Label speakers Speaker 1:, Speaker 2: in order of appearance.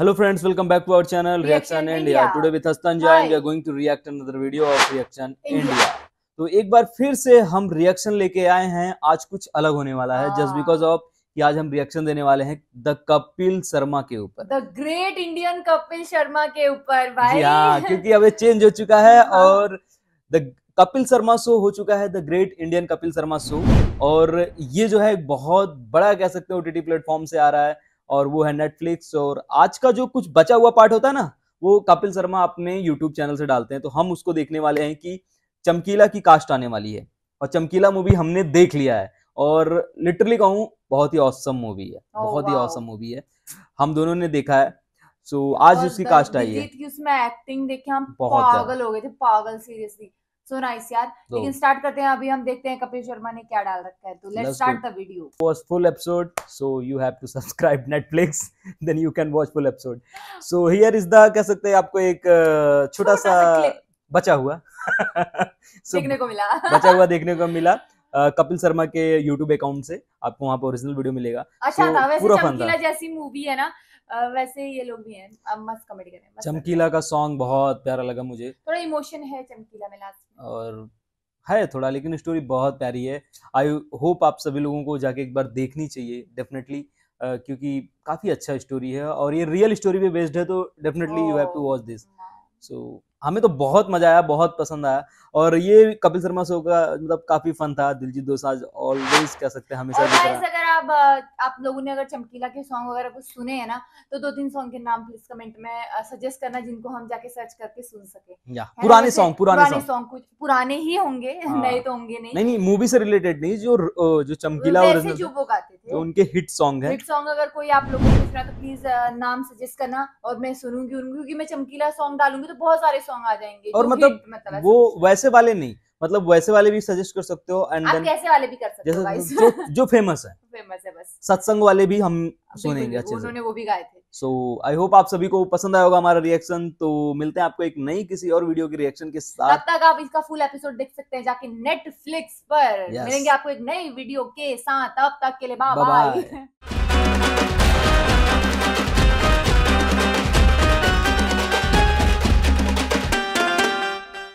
Speaker 1: Hello friends, welcome back to our channel Reaction, Reaction India. India. Today with Hastanjay and we are going to react another video of Reaction India. तो एक बार फिर से हम reaction लेके आए हैं आज कुछ अलग होने वाला है जस्ट बिकॉज ऑफ कि आज हम रिएक्शन देने वाले हैं द कपिल शर्मा के ऊपर
Speaker 2: the great Indian Kapil Sharma के ऊपर भाई हाँ क्योंकि
Speaker 1: अब चेंज हो चुका है हाँ। और द कपिल शर्मा शो हो चुका है the great Indian Kapil Sharma show और ये जो है बहुत बड़ा कह सकते हैं ओटीटी प्लेटफॉर्म से आ रहा है और वो है नेटफ्लिक्स और आज का जो कुछ बचा हुआ पार्ट होता है ना वो कपिल शर्मा अपने यूट्यूब चैनल से डालते हैं तो हम उसको देखने वाले हैं कि चमकीला की कास्ट आने वाली है और चमकीला मूवी हमने देख लिया है और लिटरली कहूँ बहुत ही औसम मूवी है oh, बहुत wow. ही औसम मूवी है हम दोनों ने देखा है सो so, आज उसकी कास्ट आई है
Speaker 2: उसमें एक्टिंग देखे हम पागल हो गए थे पागल सीरियसली सो नाइस यार लेकिन स्टार्ट करते हैं अभी हम देखते हैं कपिल शर्मा ने क्या डाल रखा है तो let's start the video
Speaker 1: first full episode so you have to subscribe Netflix then you can watch full episode so here is the कह सकते हैं आपको एक छोटा सा बचा हुआ so, देखने को
Speaker 2: मिला बचा हुआ
Speaker 1: देखने को मिला कपिल शर्मा के यूट्यूब अकाउंट से आपको वहाँ पे ओरिजिनल वीडियो मिलेगा अच्छा तो हाँ, था वैसे चमकीला
Speaker 2: जैसी मूवी है ना वैसे ये लोग भी हैं अब मस्त कॉमेडी कर रहे हैं
Speaker 1: चमकीला का सॉन्ग बहुत प्यारा लगा मुझे
Speaker 2: थोड़ा इमोशन है चमकीला में
Speaker 1: लास्ट और है थोड़ा लेकिन स्टोरी बहुत प्यारी है आई होप आप सभी लोगों को जाके एक बार देखनी चाहिए डेफिनेटली uh, क्योंकि काफ़ी अच्छा स्टोरी है और ये रियल स्टोरी पे बेस्ड है तो definitely you have to watch this so so, हमें तो बहुत मजा आया बहुत पसंद आया और ये कपिल शर्मा शो का मतलब काफी फन था दिलजीत दोसाज ऑलवेज कह सकते हैं हमेशा
Speaker 2: अगर आप आप लोगों ने अगर चमकीला के सॉन्ग वगैरह कुछ सुने हैं ना तो दो तीन सॉन्ग के नाम प्लीज कमेंट में सजेस्ट करना जिनको हम जाके सर्च करके सुन सके
Speaker 1: पुराने सॉन्ग पुराने
Speaker 2: सॉन्ग कुछ पुराने ही होंगे हाँ। नए तो होंगे नहीं
Speaker 1: नहीं मूवी से रिलेटेड नहीं जो जो चमकीला जो वो गाते तो उनके हिट सॉन्ग है हिट
Speaker 2: सॉन्ग अगर कोई आप लोगों को सुना तो प्लीज नाम सजेस्ट करना और मैं सुनूंगी उनको क्योंकि मैं चमकीला सॉन्ग डालूंगी तो बहुत सारे सॉन्ग आ जाएंगे और मतलब, मतलब वो
Speaker 1: वैसे वाले नहीं मतलब वैसे वाले भी सजेस्ट कर सकते हो एंड then, कैसे
Speaker 2: वाले भी कर सकते हो जो, जो फेमस है फेमस है बस
Speaker 1: सत्संग वाले भी हम सुनेंगे अच्छे से उन्होंने वो भी गाए थे सो आई होप आप सभी को पसंद आया होगा हमारा रिएक्शन तो मिलते हैं आपको एक नई किसी और वीडियो के रिएक्शन के साथ तब
Speaker 2: तक आप इसका फुल एपिसोड देख सकते हैं जाके नेटफ्लिक्स पर yes. मिलेंगे आपको एक नई वीडियो के साथ तब तक के लिए बाय बाय